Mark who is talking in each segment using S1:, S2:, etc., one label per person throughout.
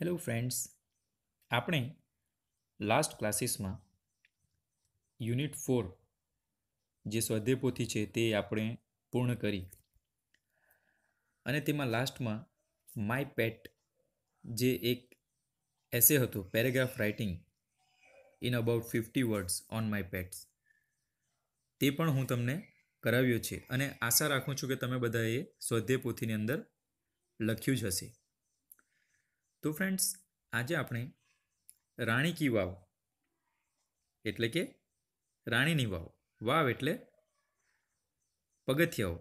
S1: Hello friends આપણે last ક્લાસીસમાં unit four જે સ્વાધ્યાયપોથી છે તે આપણે પૂર્ણ કરી અને તેમાં લાસ્ટમાં માય પેટ જે એક એસે હતો paragraph writing in about fifty words on my pets તે પણ હું તમને કરાવ્યો છે અને આશા રાખું છું કે તમે બધાએ સ્વાધ્યપોથીની અંદર લખ્યું જ હશે તો ફ્રેન્ડ્સ આજે આપણે રાણી કી વાવ એટલે કે રાણીની વાવ વાવ એટલે પગથિયાઓ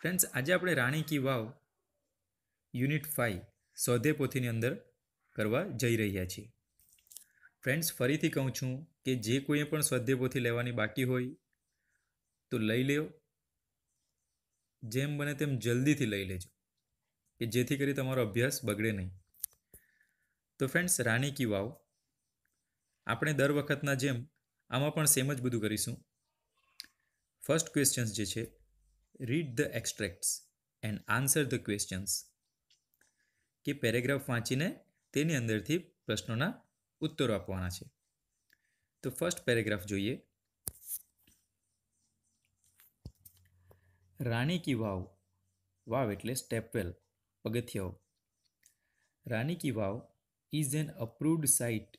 S1: ફ્રેન્ડ્સ આજે આપણે રાણી કી વાવ યુનિટ ફાઈવ સોધે પોથીની અંદર કરવા જઈ રહ્યા છીએ ફ્રેન્ડ્સ ફરીથી કહું છું કે જે કોઈએ પણ સ્વાધ્યાય પોથી લેવાની બાકી હોય તો લઈ લ્યો જેમ બને તેમ જલ્દીથી લઈ લેજો કે જેથી કરી તમારો અભ્યાસ બગડે નહીં તો ફ્રેન્ડ્સ રાણી કી વાવ આપણે દર વખતના જેમ આમાં પણ સેમ જ બધું કરીશું ફર્સ્ટ ક્વેશ્ચન્સ જે છે read the extracts and answer the questions કે પેરેગ્રાફ વાંચીને તેની અંદરથી પ્રશ્નોના ઉત્તરો આપવાના છે તો ફર્સ્ટ પેરેગ્રાફ જોઈએ રાણી કી વાવ વાવ એટલે સ્ટેપવેલ પગથિયાઓ Rani ki Vav is an approved site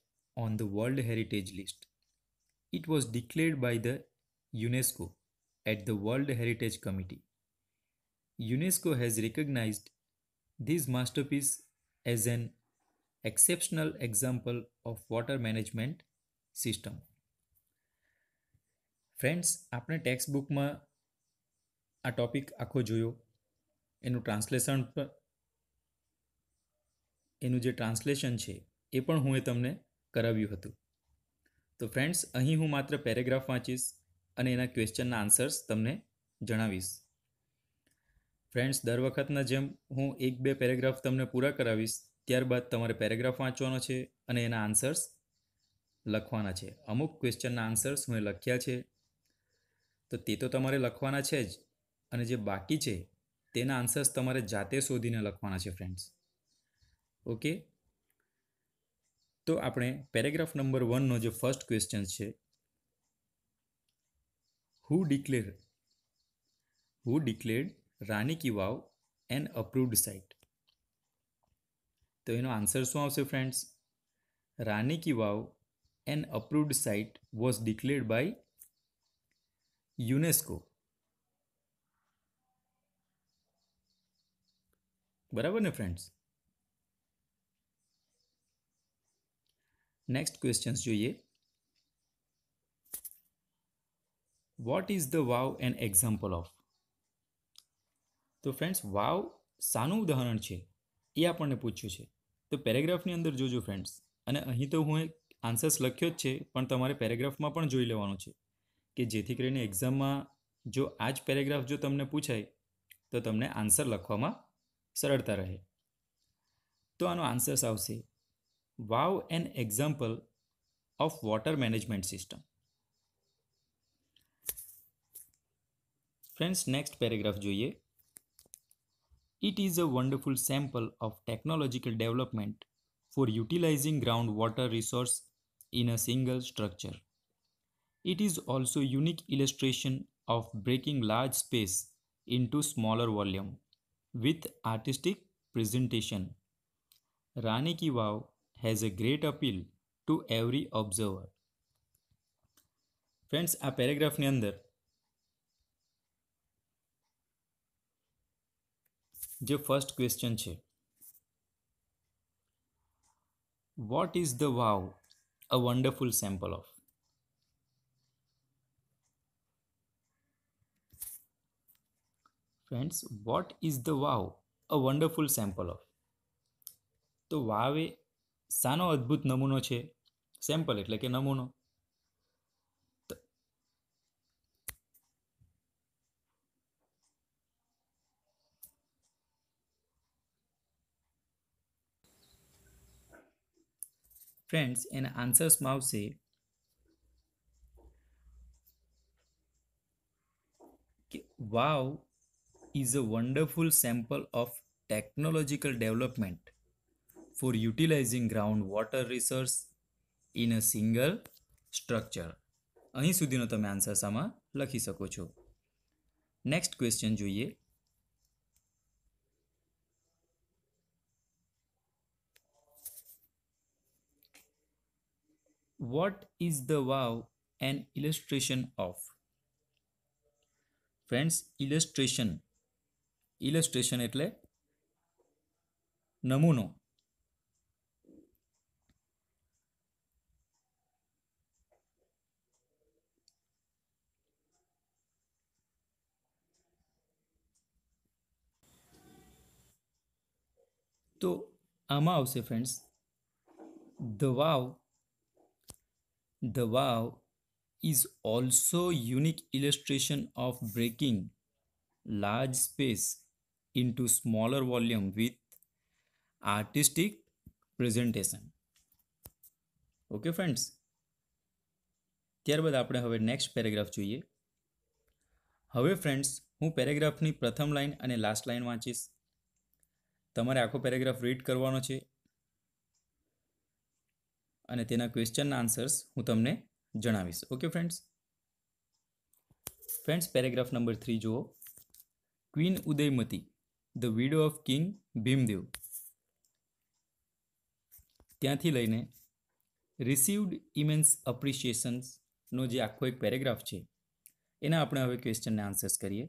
S1: on the World Heritage List. It was declared by the UNESCO at the World Heritage Committee. UNESCO has recognized this masterpiece as an exceptional example of water management system. Friends આપણે text બુકમાં આ topic આખો જોયો એનું translation એનું જે translation છે એ પણ હું એ તમને કરાવ્યું હતું તો ફ્રેન્ડ્સ અહીં હું માત્ર પેરેગ્રાફ વાંચીશ અને એના ક્વેશ્ચનના આન્સર્સ તમને જણાવીશ ફ્રેન્ડ્સ દર વખતના જેમ હું એક બે પેરેગ્રાફ તમને પૂરા કરાવીશ ત્યારબાદ તમારે પેરેગ્રાફ વાંચવાનો છે અને એના આન્સર્સ લખવાના છે અમુક ક્વેશ્ચનના આન્સર્સ હું લખ્યા છે તો તે તો તમારે લખવાના છે જ અને જે બાકી છે તેના આન્સર્સ તમારે જાતે શોધીને લખવાના છે ફ્રેન્ડ્સ ઓકે તો આપણે પેરેગ્રાફ નંબર વનનો જે ફર્સ્ટ ક્વેશ્ચન છે who declare who declared Rani ki Vav an approved site તો એનો આન્સર શું આવશે friends Rani ki Vav an approved site was declared by UNESCO બરાબર ને ફ્રેન્ડ્સ નેક્સ્ટ ક્વેશ્ચન્સ જોઈએ what is the vav an example of તો ફ્રેન્ડ્સ વાવ શાનું ઉદાહરણ છે એ આપણને પૂછ્યું છે તો પેરેગ્રાફની અંદર જોજો ફ્રેન્ડ્સ અને અહીં તો હું એક આન્સર્સ લખ્યો જ છે પણ તમારે પેરેગ્રાફમાં પણ જોઈ લેવાનું છે કે જેથી કરીને એક્ઝામમાં જો આ જ પેરેગ્રાફ જો તમને પૂછાય તો તમને આન્સર લખવામાં સરળતા રહે તો આનો આન્સર્સ આવશે Wow, an example of water management system. Friends, next paragraph જોઈએ. It is a wonderful sample of technological development for utilizing groundwater resource in a single structure. It is also unique illustration of breaking large space into smaller volume with artistic presentation. Rani ki Wow has a great appeal to every observer friends આ પેરેગ્રાફની અંદર જે first question છે what is the vav a wonderful sample of friends what is the vav a wonderful sample of તો વાવ એ શાનો અદ્ભુત નમૂનો છે સેમ્પલ એટલે કે નમૂનો ફ્રેન્ડ્સ એના આન્સર્સમાં આવશે કે vav is a wonderful sample of technological development for utilizing groundwater resource in a single structure અહીં સુધીનો તમે આન્સર સામા લખી શકો છો નેક્સ્ટ ક્વેશ્ચન જોઈએ what is the vav an illustration of friends illustration illustration એટલે નમૂનો તો આમાં આવશે friends the vav the vav is also unique illustration of breaking large space into smaller volume with artistic presentation okay friends ત્યારબાદ આપણે હવે નેક્સ્ટ પેરેગ્રાફ જોઈએ હવે ફ્રેન્ડ્સ હું પેરેગ્રાફની પ્રથમ લાઇન અને લાસ્ટ લાઇન વાંચીશ તમારે આખો પેરેગ્રાફ રીડ કરવાનો છે અને તેના ક્વેશ્ચનના આન્સર્સ હું તમને જણાવીશ okay friends friends paragraph number three જુઓ queen Udayamati the widow of king Bhimdev ત્યાંથી લઈને રિસીવડ ઇમેન્સ અપ્રિશિએશન્સનો જે આખો એક પેરેગ્રાફ છે એના આપણે હવે ક્વેશ્ચનના આન્સર્સ કરીએ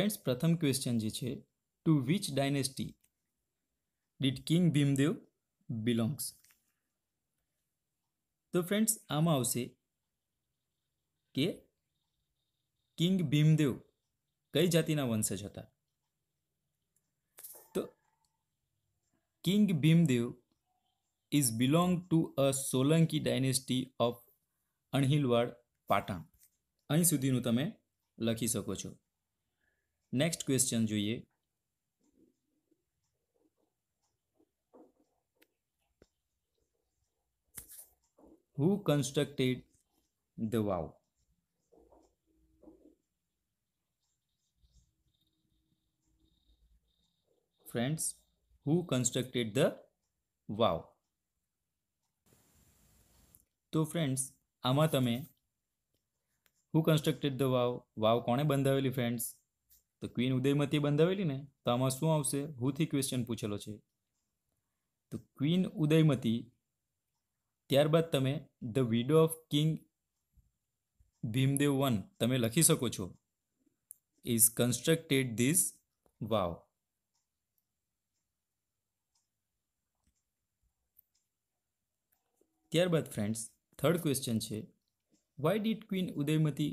S1: ફ્રેન્ડ્સ પ્રથમ ક્વેશ્ચન જે છે to which dynasty did king Bhimdev belongs તો ફ્રેન્ડ્સ આમાં આવશે કે કિંગ ભીમદેવ કઈ જાતિના વંશજ હતા તો king Bhimdev is belong to a Solanki dynasty of Anahilwad Patan અહીં સુધીનું તમે લખી શકો છો નેક્સ્ટ ક્વેશ્ચન જોઈએ who constructed the vav friends who constructed the vav તો ફ્રેન્ડ્સ આમાં તમે હુ કન્સ્ટ્રક્ટેડ ધ વાવ વાવ કોણે બંધાવેલી ફ્રેન્ડ્સ તો ક્વીન ઉદયમતી બંધાવેલી ને તો આમાં શું આવશે હુથી ક્વેશ્ચન પૂછેલો છે તો ક્વીન ઉદયમતી ત્યારબાદ તમે the widow of king Bhimdev one તમે લખી શકો છો ઇઝ કન્સ્ટ્રક્ટેડ ધીસ વાવ ત્યારબાદ ફ્રેન્ડ્સ થર્ડ ક્વેશ્ચન છે why did queen Udayamati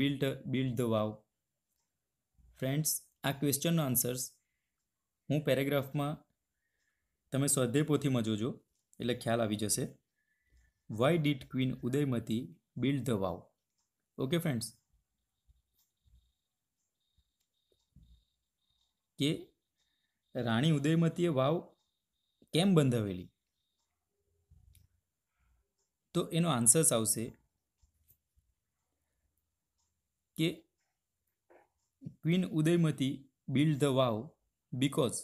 S1: build build the vav friends આ ક્વેશ્ચનનો આન્સર્સ હું પેરેગ્રાફમાં તમે સ્વાધ્યાય પોથીમાં જોજો એટલે ખ્યાલ આવી જશે why did queen Udayamati build the vav okay friends કે રાણી ઉદયમતીએ વાવ કેમ બંધાવેલી તો એનો આન્સર્સ આવશે કે queen Udayamati build the vav because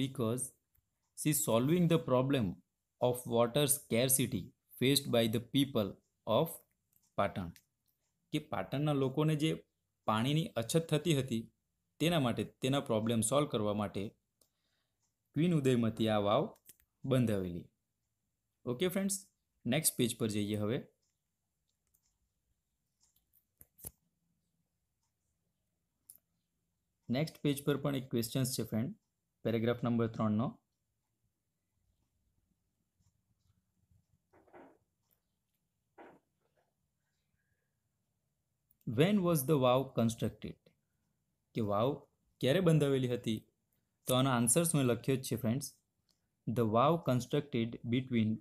S1: because she solving the problem of of water scarcity faced by the people of Patan કે પાટણના લોકોને જે પાણીની અછત થતી હતી તેના માટે તેના પ્રોબ્લેમ સોલ્વ કરવા માટે ક્વીન ઉદયમતી આ વાવ બંધાવેલી ઓકે ફ્રેન્ડ્સ નેક્સ્ટ પેજ પર જઈએ હવે નેક્સ્ટ પેજ પર પણ એક ક્વેશ્ચન્સ છે ફ્રેન્ડ પેરેગ્રાફ નંબર ત્રણનો when was the vav constructed કે વાવ ક્યારે બંધાવેલી હતી તો આનો આન્સર્સ મેં લખ્યો જ છે friends the vav constructed between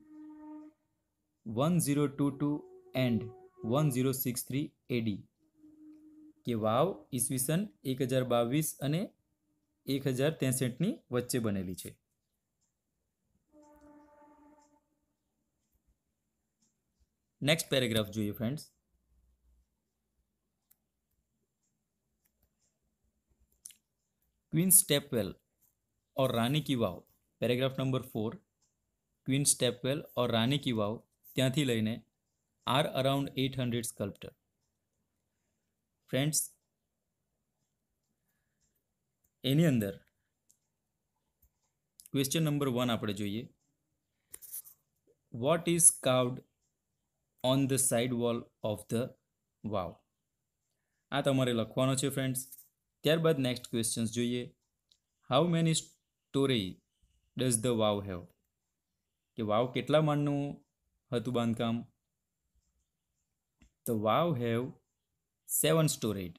S1: one zero two two and one zero six three AD કે વાવ ઈસવીસન એક હજાર બાવીસ અને એક હજાર ત્રેસઠની વચ્ચે બનેલી છે નેક્સ્ટ પેરેગ્રાફ જોઈએ friends queen stepwell or Rani ki Vav paragraph number four queen stepwell or Rani ki Vav ત્યાંથી લઈને are around eight hundred sculptor friends એની અંદર ક્વેશ્ચન નંબર વન આપણે જોઈએ what is carved on the side wall of the vav આ તમારે લખવાનો છે ફ્રેન્ડ્સ ત્યારબાદ નેક્સ્ટ ક્વેશ્ચન્સ જોઈએ how many storey does the vav have કે વાવ કેટલા માળનું હતું બાંધકામ તો vav have seven storied.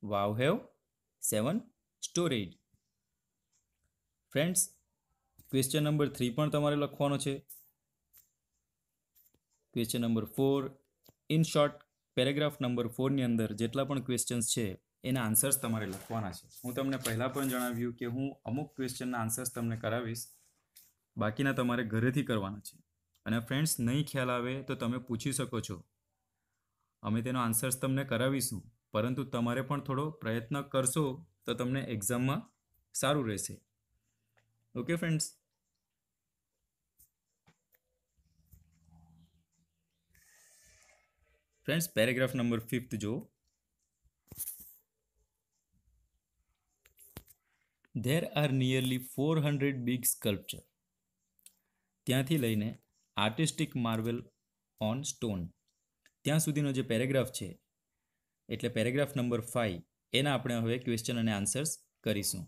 S1: Wow have seven storied. Friends question number three પણ તમારે લખવાનો છે question number four in short paragraph number ફોરની અંદર જેટલા પણ ક્વેશ્ચન્સ છે એના આન્સર્સ તમારે લખવાના છે હું તમને પહેલાં પણ જણાવ્યું કે હું અમુક ક્વેશ્ચનના આન્સર્સ તમને કરાવીશ બાકીના તમારે ઘરેથી કરવાના છે અને ફ્રેન્ડ્સ નહીં ખ્યાલ આવે તો તમે પૂછી શકો છો અમે તેનો આન્સર્સ તમને કરાવીશું પરંતુ તમારે પણ થોડો પ્રયત્ન કરશો તો તમને એક્ઝામમાં સારું રહેશે okay friends friends paragraph number fifth જો there are nearly four hundred big sculpture ત્યાંથી લઈને આર્ટિસ્ટિક માર્વેલ ઓન સ્ટોન ત્યાં સુધીનો જે પેરેગ્રાફ છે એટલે પેરેગ્રાફ નંબર ફાઇવ એના આપણે હવે ક્વેશ્ચન અને આન્સર્સ કરીશું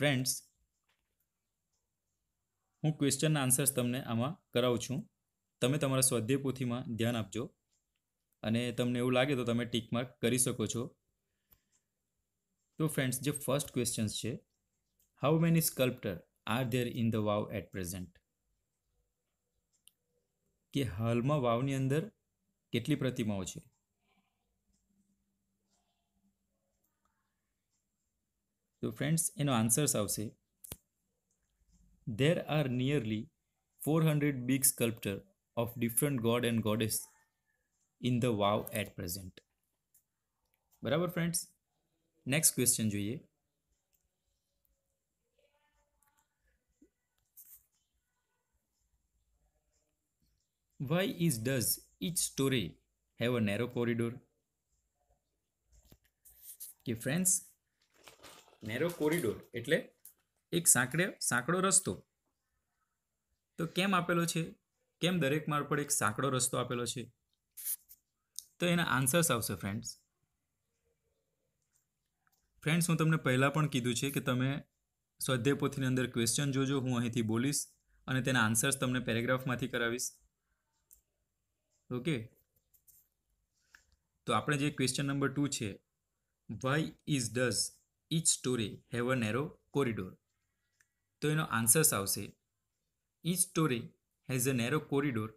S1: ફ્રેન્ડ્સ હું ક્વેશ્ચનના આન્સર્સ તમને આમાં કરાવું છું તમે તમારા સ્વાધ્યાય પોથીમાં ધ્યાન આપજો અને તમને એવું લાગે તો તમે ટીક માર્ક કરી શકો છો તો ફ્રેન્ડ્સ જે ફર્સ્ટ ક્વેશ્ચન્સ છે how many sculptor are there in the vav at present કે હાલમાં વાવની અંદર કેટલી પ્રતિમાઓ છે તો ફ્રેન્ડ્સ એનો આન્સર્સ આવશે there are nearly four hundred big sculptor of different god and goddess in the vav at present બરાબર ફ્રેન્ડ્સ નેક્સ્ટ ક્વેશ્ચન જોઈએ why is does each storey have a narrow corridor કે ફ્રેન્ડ્સ નેરો કોરિડોર એટલે એક સાંકડે સાંકડો રસ્તો તો કેમ આપેલો છે કેમ દરેક માર્ગ પર એક સાંકડો રસ્તો આપેલો છે તો એના આન્સર્સ આવશે ફ્રેન્ડ્સ ફ્રેન્ડ્સ હું તમને પહેલાં પણ કીધું છે કે તમે સ્વાધ્યાય પોથીની અંદર ક્વેશ્ચન જોજો હું અહીંથી બોલીશ અને તેના આન્સર્સ તમને પેરેગ્રાફમાંથી કરાવીશ ઓકે તો આપણે જે ક્વેશ્ચન નંબર ટુ છે why is does each storey have a narrow corridor તો એનો આન્સર્સ આવશે each storey has a narrow corridor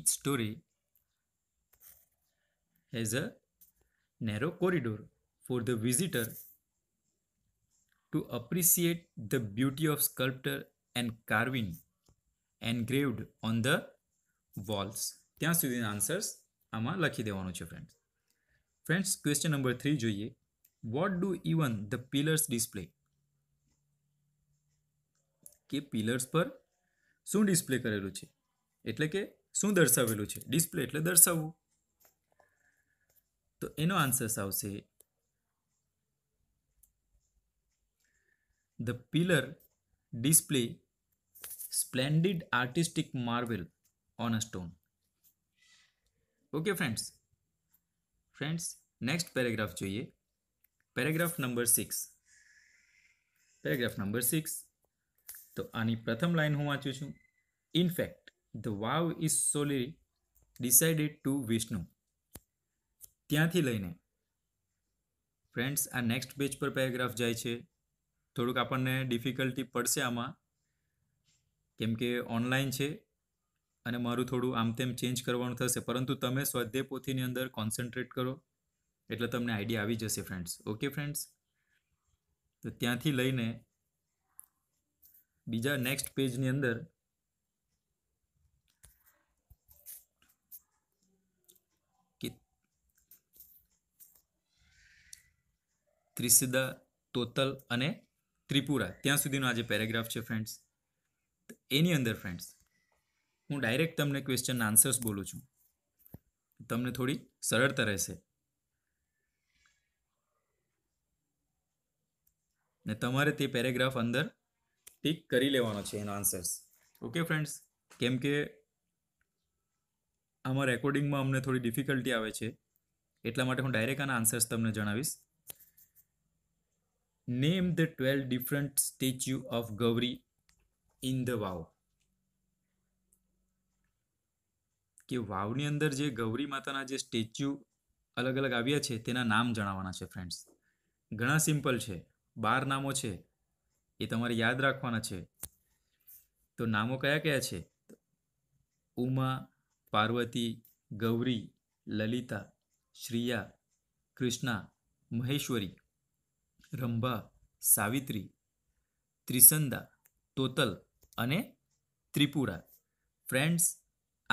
S1: each storey has a narrow corridor for the visitor to appreciate the beauty of sculpture and carving engraved on the walls ત્યાં સુધીના answers આમાં લખી દેવાનું છે friends friends question number three જોઈએ what do even the pillars display કે pillars પર શું ડિસ્પ્લે કરેલું છે એટલે કે શું દર્શાવેલું છે ડિસ્પ્લે એટલે દર્શાવવું તો એનો આન્સર્સ આવશે the pillar display splendid artistic marvel on a stone okay friends friends next paragraph જોઈએ paragraph number six paragraph number six તો આની પ્રથમ લાઇન હું વાંચું છું in fact the vav is solely decided to Vishnu ત્યાંથી લઈને ફ્રેન્ડ્સ આ નેક્સ્ટ પેજ પર પેરેગ્રાફ જાય છે થોડુંક આપણને ડિફિકલ્ટી પડશે આમાં કેમ કે ઓનલાઈન છે અને મારું થોડું આમ તેમ ચેન્જ કરવાનું થશે પરંતુ તમે સ્વાધ્યાય પોથીની અંદર કોન્સન્ટ્રેટ કરો એટલે તમને આઈડિયા આવી જશે ફ્રેન્ડ્સ ઓકે ફ્રેન્ડ્સ તો ત્યાંથી લઈને બીજા નેક્સ્ટ પેજની અંદર ત્રિસદા તોતલ અને ત્રિપુરા ત્યાં સુધીનો આજે પેરેગ્રાફ છે ફ્રેન્ડ્સ એની અંદર ફ્રેન્ડ્સ હું ડાયરેક્ટ તમને ક્વેશ્ચન આન્સર્સ બોલું છું તમને થોડી સરળતા રહેશે ને તમારે તે પેરેગ્રાફ અંદર ટીક કરી લેવાનો છે એનો આન્સર્સ ઓકે ફ્રેન્ડ્સ કેમ કે આમાં રેકોર્ડિંગમાં અમને થોડી ડિફિકલ્ટી આવે છે એટલા માટે હું ડાયરેક્ટ આના આન્સર્સ તમને જણાવીશ name the twelve different statue of Gauri in the vav કે વાવની અંદર જે ગૌરી માતાના જે સ્ટેચ્યુ અલગ અલગ આવ્યા છે તેના નામ જણાવવાના છે ફ્રેન્ડ્સ ઘણા સિમ્પલ છે બાર નામો છે એ તમારે યાદ રાખવાના છે તો નામો કયા કયા છે ઉમા પાર્વતી ગૌરી લલિતા શ્રિયા કૃષ્ણા મહેશ્વરી રંભા સાવિત્રી ત્રિસંદા ટોટલ અને ત્રિપુરા ફ્રેન્ડ્સ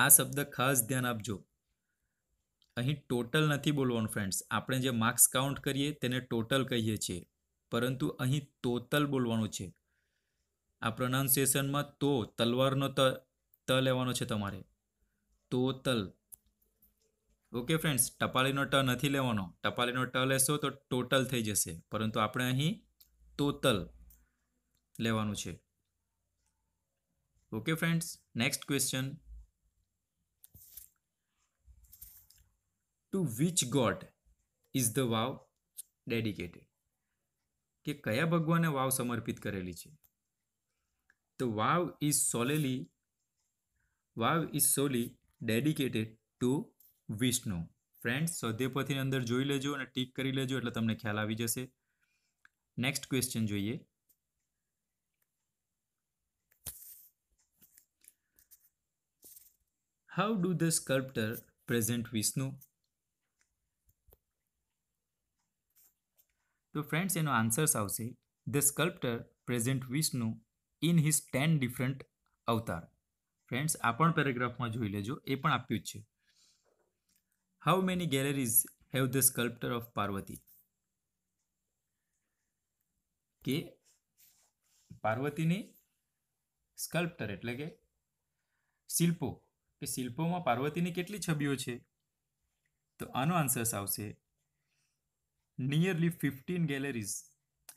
S1: આ શબ્દ ખાસ ધ્યાન આપજો અહીં ટોટલ નથી બોલવાનું ફ્રેન્ડ્સ આપણે જે માર્ક્સ કાઉન્ટ કરીએ તેને ટોટલ કહીએ છીએ પરંતુ અહીં તોતલ બોલવાનું છે આ પ્રોનાઉન્સિએશનમાં તો તલવારનો ત ત લેવાનો છે તમારે તોતલ ઓકે ફ્રેન્ડ્સ ટપાલીનો ટ નથી લેવાનો ટપાલીનો ટ લેશો તો ટોટલ થઈ જશે પરંતુ આપણે અહીં તોતલ લેવાનું છે okay friends next question to which god is the vav dedicated કે કયા ભગવાને વાવ સમર્પિત કરેલી છે તો vav is solely vav is solely dedicated to Vishnu friends સ્વાધ્યાયપથીની અંદર જોઈ લેજો અને ટીક કરી લેજો એટલે તમને ખ્યાલ આવી જશે નેક્સ્ટ ક્વેશ્ચન જોઈએ How do the sculptor present Vishnu? તો ફ્રેન્ડ્સ એનો આન્સર્સ આવશે the sculptor present Vishnu in his ten different avatar friends આ પણ પેરેગ્રાફમાં જોઈ લેજો એ પણ આપ્યું જ છે how many galleries have the sculptor of Parvati કે પાર્વતીની સ્કલ્પ્ટર એટલે કે શિલ્પો કે શિલ્પોમાં પાર્વતીની કેટલી છબીઓ છે તો આનો આન્સર્સ આવશે nearly fifteen galleries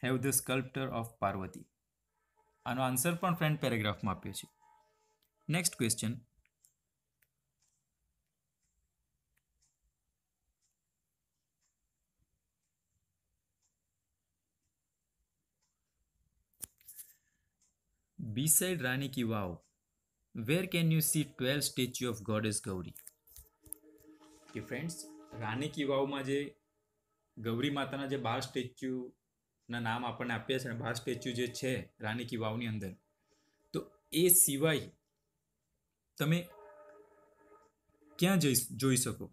S1: have the sculptor of Parvati આનો આન્સર પણ ફ્રન્ટ પેરેગ્રાફમાં આપ્યો છે next question beside Rani ki Vav where can you see 12 statue of goddess gauri કે ફ્રેન્ડ્સ રાની કી વાવમાં જે ગૌરી માતાના જે બાર સ્ટેચ્યુના નામ આપણને આપ્યા છે અને બાર સ્ટેચ્યુ જે છે રાની કી વાવની અંદર તો એ સિવાય તમે ક્યાં જઈ જોઈ શકો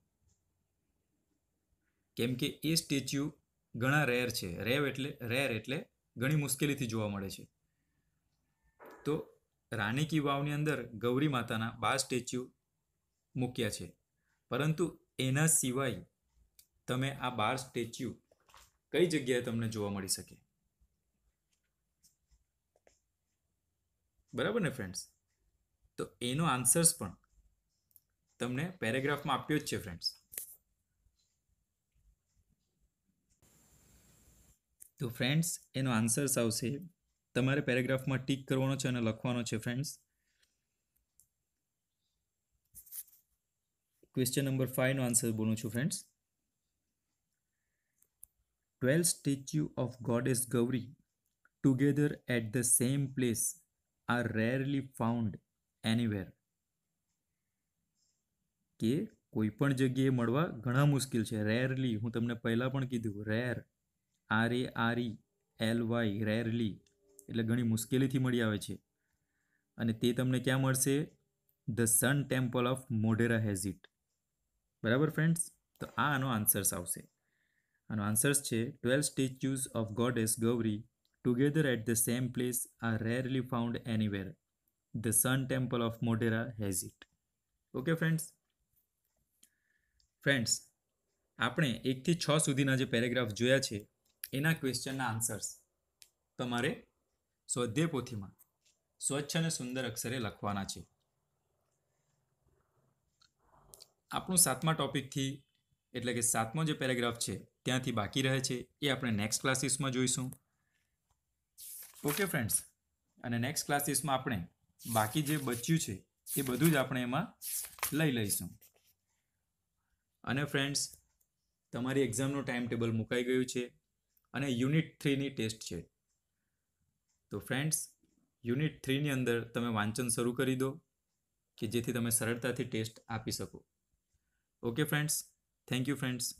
S1: કેમ કે એ સ્ટેચ્યુ ઘણા રેર છે રેવ એટલે રેર એટલે ઘણી મુશ્કેલીથી જોવા મળે છે તો રાણી કી વાવની અંદર ગૌરી માતાના બાર સ્ટેચ્યુ મૂક્યા છે પરંતુ એના સિવાય તમે આ બાર સ્ટેચ્યુ કઈ જગ્યાએ તમને જોવા મળી શકે બરાબર ને ફ્રેન્ડ્સ તો એનો આન્સર્સ પણ તમને પેરેગ્રાફમાં આપ્યો જ છે ફ્રેન્ડ્સ તો ફ્રેન્ડ્સ એનો આન્સર્સ આવશે તમારે પેરેગ્રાફમાં ટીક કરવાનો છે અને લખવાનો છે ફ્રેન્ડ્સ ક્વેશ્ચન નંબર ફાઇવનો આન્સર બોલું છું friends twelve statue of goddess Gauri together at the same place are rarely found anywhere કે કોઈ પણ જગ્યાએ મળવા ઘણા મુશ્કેલ છે રેરલી હું તમને પહેલાં પણ કીધું rare R A R E L Y rarely એટલે ઘણી મુશ્કેલીથી મળી આવે છે અને તે તમને ક્યાં મળશે the sun temple of Modhera has it બરાબર ફ્રેન્ડ્સ તો આ આનો આન્સર્સ આવશે આનો આન્સર્સ છે twelve statues of goddess Gauri together at the same place are rarely found anywhere the sun temple of Modhera has it okay friends friends આપણે એકથી છ સુધીના જે પેરેગ્રાફ જોયા છે એના ક્વેશ્ચનના આન્સર્સ તમારે સ્વાધ્યાય પોથીમાં સ્વચ્છ અને સુંદર અક્ષરે લખવાના છે આપણું સાતમા ટોપિકથી એટલે કે સાતમો જે પેરેગ્રાફ છે ત્યાંથી બાકી રહે છે એ આપણે નેક્સ્ટ ક્લાસીસમાં જોઈશું ઓકે ફ્રેન્ડ્સ અને નેક્સ્ટ ક્લાસીસમાં આપણે બાકી જે બચ્યું છે એ બધું જ આપણે એમાં લઈ લઈશું અને ફ્રેન્ડ્સ તમારી એક્ઝામનું ટાઈમ ટેબલ મુકાઈ ગયું છે અને યુનિટ થ્રીની ટેસ્ટ છે તો ફ્રેન્ડ્સ યુનિટ થ્રીની અંદર તમે વાંચન શરૂ કરી દો કે જેથી તમે સરળતાથી ટેસ્ટ આપી શકો okay friends thank you friends